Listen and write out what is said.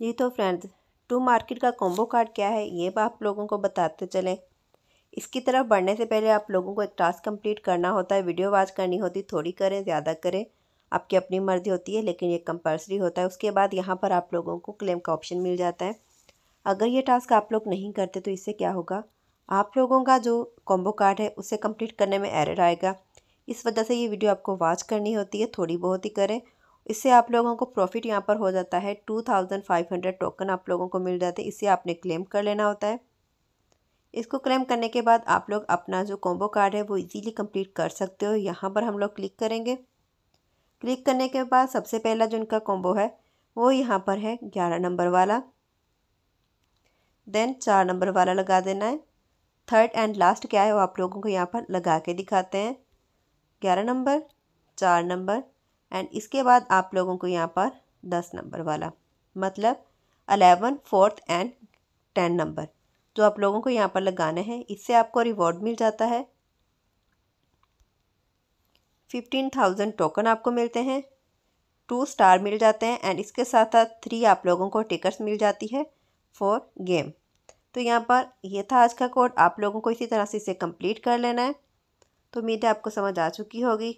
जी तो friends two market का combo card क्या है ये आप लोगों को बताते चलें इसकी तरफ बढ़ने से पहले आप लोगों को एक टास्क कंप्लीट करना होता है वीडियो वॉच करनी होती थोड़ी करें ज़्यादा करें आपकी अपनी मर्ज़ी होती है लेकिन ये कंपलसरी होता है उसके बाद यहाँ पर आप लोगों को क्लेम का ऑप्शन मिल जाता है अगर ये टास्क आप लोग नहीं करते तो इससे क्या होगा आप लोगों का जो कॉम्बो कार्ड है उसे कम्प्लीट करने में एरर आएगा इस वजह से ये वीडियो आपको वॉच करनी होती है थोड़ी बहुत ही करें इससे आप लोगों को प्रॉफिट यहाँ पर हो जाता है two thousand five hundred token आप लोगों को मिल जाते हैं इसे आपने क्लेम कर लेना होता है इसको क्लेम करने के बाद आप लोग अपना जो कॉम्बो कार्ड है वो इजीली कंप्लीट कर सकते हो यहाँ पर हम लोग क्लिक करेंगे क्लिक करने के बाद सबसे पहला जो इनका कॉम्बो है वो यहाँ पर है ग्यारह नंबर वाला देन चार नंबर वाला लगा देना है थर्ड एंड लास्ट क्या है वो आप लोगों को यहाँ पर लगा के दिखाते हैं ग्यारह नंबर चार नंबर एंड इसके बाद आप लोगों को यहाँ पर दस नंबर वाला मतलब eleven fourth and ten number जो आप लोगों को यहाँ पर लगाना हैं इससे आपको रिवॉर्ड मिल जाता है फिफ्टीन थाउजेंड टोकन आपको मिलते हैं टू स्टार मिल जाते हैं एंड इसके साथ साथ थ्री आप लोगों को टिकट्स मिल जाती है फॉर गेम तो यहाँ पर यह था आज का कोड आप लोगों को इसी तरह से इसे कंप्लीट कर लेना है तो उम्मीद है आपको समझ आ चुकी होगी